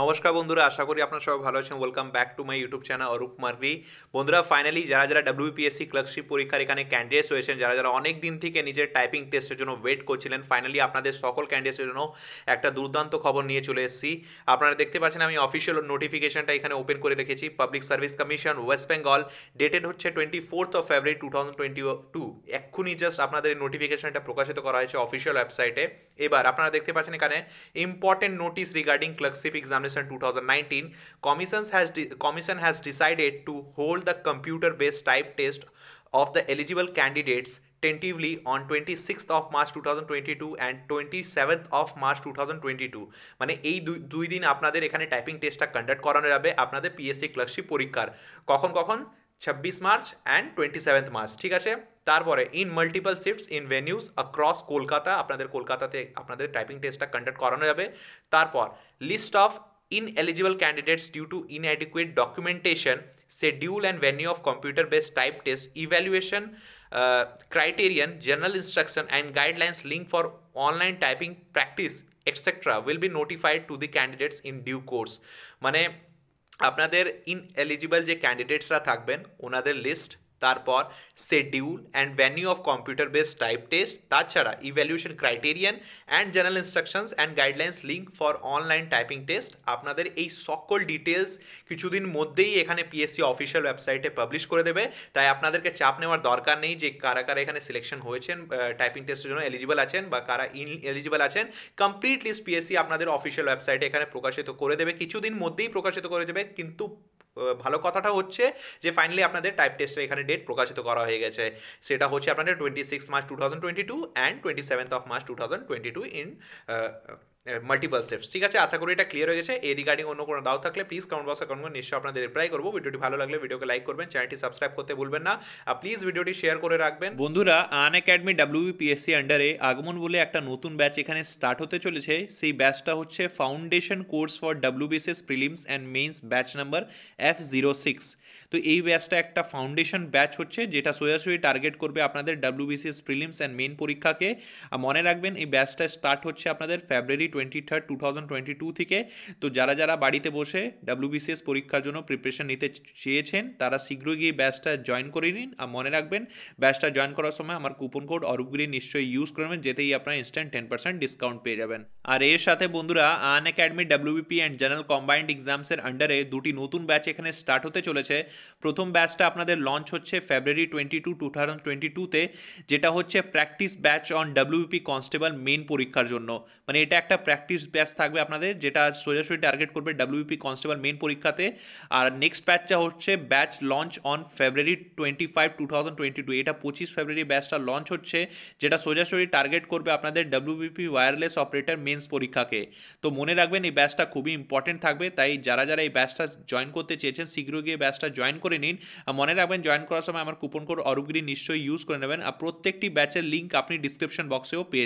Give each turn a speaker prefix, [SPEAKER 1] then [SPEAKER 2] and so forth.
[SPEAKER 1] নমস্কার বন্ধুরা আশা করি আপনারা সবাই ভালো আছেন welcome back to my YouTube channel Arup মার্রি বন্ধুরা ফাইনালি যারা যারা ডাব্লিউপিএসসি ক্লার্কশিপ পরীক্ষার এখানে ক্যান্ডিডেটস হয়েছেন যারা যারা অনেক দিন থেকে নিজের টাইপিং টেস্টের জন্য ওয়েট করছিলেন ফাইনালি আপনাদের সকল ক্যান্ডিডেটসের জন্য একটা দুর্দান্ত খবর নিয়ে চলে এসেছি আপনারা দেখতে পাচ্ছেন আমি অফিসিয়াল নোটিফিকেশনটা এখানে ওপেন করে রেখেছি public service commission West Bengal dated হচ্ছে twenty fourth of February two thousand twenty two এক্ষুনি জাস্ট আপনাদের নোটিফিকেশনটা প্রকাশিত করা হয়েছে অফিসিয়াল ওয়েবসাইটে এবার আপনারা দেখতে পাচ্ছেন এখানে important notice regarding clerkship exam examination 2019 commission has commission has decided to hold the computer based type test of the eligible candidates tentatively on 26th of March 2022 and 27th of March 2022 মানে এই দুই দিন আপনাদের এখানে typing টেস্টটা conduct করানো যাবে আপনাদের পিএসসি ক্লার্কশিপ পরীক্ষার কখন কখন ছাব্বিশ March and twenty seventh March ঠিক আছে তারপরে in multiple shifts in venues across Kolkata আপনাদের কলকাতাতে আপনাদের টাইপিং টেস্টটা কন্ডাক্ট করানো যাবে তারপর list of ineligible candidates due to inadequate documentation, schedule and venue of computer-based type test, evaluation uh, criterion, general instruction and guidelines link for online typing practice etc. will be notified to the candidates in due course. মানে আপনাদের ineligible যে ক্যান্ডিডেটসরা থাকবেন ওনাদের list তারপর schedule and venue of computer based type test তাছাড়া evaluation criterion and general instructions and guidelines link for online typing test আপনাদের এই সকল ডিটেলস কিছুদিন মধ্যেই এখানে পিএসসি অফিসিয়াল ওয়েবসাইটে পাবলিশ করে দেবে তাই আপনাদেরকে চাপ নেওয়ার দরকার নেই যে কারা কারা এখানে সিলেকশন হয়েছেন টাইপিং টেস্টের জন্য এলিজিবল আছেন বা কারা ইন এলিজিবল আছেন কমপ্লিট লিস্ট পিএসসি আপনাদের অফিসিয়াল ওয়েবসাইটে এখানে প্রকাশিত করে দেবে কিছুদিন মধ্যেই প্রকাশিত করে দেবে কিন্তু ভালো কথাটা হচ্ছে যে ফাইনালি আপনাদের টাইপ টেস্টের এখানে ডেট প্রকাশিত করা হয়ে গেছে সেটা হচ্ছে আপনাদের twenty six March two thousand twenty two and twenty seventh of March two thousand twenty two in multiple steps ঠিক আছে আশা করি এটা ক্লিয়ার হয়ে গেছে এই রিগার্ডিং অন্য কোনো দাও থাকলে প্লিজ কমেন্ট বক্সে কমেন্ট করে নিশ্চয়ই আপনাদের রিপ্লাই করবো ভিডিওটি ভালো লাগলে ভিডিওকে লাইক করবেন চ্যানেলটি সাবস্ক্রাইব করতে ভুলবেন না আর প্লিজ ভিডিওটি শেয়ার করে রাখবেন বন্ধুরা আন একাডেমি ডাব্লিউপিএসসি আন্ডারে আগমন বলে একটা নতুন ব্যাচ এখানে স্টার্ট হতে চলেছে সেই ব্যাচটা হচ্ছে foundation course for WBSS prelims and mains batch number F zero six তো এই ব্যাচটা একটা ফাউন্ডেশন ব্যাচ হচ্ছে যেটা সোজাসুজি টার্গেট করবে আপনাদের ডাব্লিউবিসিএস প্রিলিমস অ্যান্ড মেইন পরীক্ষাকে মনে রাখবেন এই ব্যাচটা স্টার্ট হচ্ছে আপনাদের February twenty third two thousand twenty two থেকে তো যারা যারা বাড়িতে বসে ডাব্লিউবিসিএস পরীক্ষার জন্য প্রিপারেশন নিতে চেয়েছেন তারা শীঘ্রই গিয়ে ব্যাচটা জয়েন করে নিন আর মনে রাখবেন ব্যাচটা জয়েন করার সময় আমার কুপন কোড অরূপগিরি নিশ্চয়ই ইউজ করবেন যেতেই আপনার ইনস্ট্যান্ট টেন পার্সেন্ট ডিসকাউন্ট পেয়ে যাবেন আর এর সাথে বন্ধুরা Unacademy WBP and general combined এক্সামসের আন্ডারে দুটি নতুন ব্যাচ এখানে স্টার্ট হতে চলেছে প্রথম ব্যাচটা আপনাদের লঞ্চ হচ্ছে February twenty two two thousand twenty টুতে যেটা হচ্ছে practice batch on WP constable main পরীক্ষার জন্য মানে এটা একটা প্র্যাকটিস ব্যাচ থাকবে আপনাদের যেটা সোজাসুজি টার্গেট করবে ডাব্লিউপি কনস্টেবল মেন পরীক্ষাতে আর নেক্সট ব্যাচটা হচ্ছে batch launch on February twenty five two thousand twenty two এটা পঁচিশ ফেব্রুয়ারি ব্যাচটা লঞ্চ হচ্ছে যেটা সোজাসুজি টার্গেট করবে আপনাদের ডাব্লিউবিপি ওয়্যারলেস অপারেটার মেন্স পরীক্ষাকে তো মনে রাখবেন এই ব্যাচটা খুবই ইম্পর্টেন্ট থাকবে তাই যারা যারা এই ব্যাচটা জয়েন করতে চেয়েছেন শীঘ্র গিয়ে ব্যাচটা জয়েন করে নিন আর মনে রাখবেন জয়েন করার সময় আমার কুপন কোড অরূপগিরি নিশ্চয়ই ইউজ করে নেবেন আর প্রত্যেকটি ব্যাচের লিঙ্ক আপনি ডিসক্রিপশন বক্সেও পেয়ে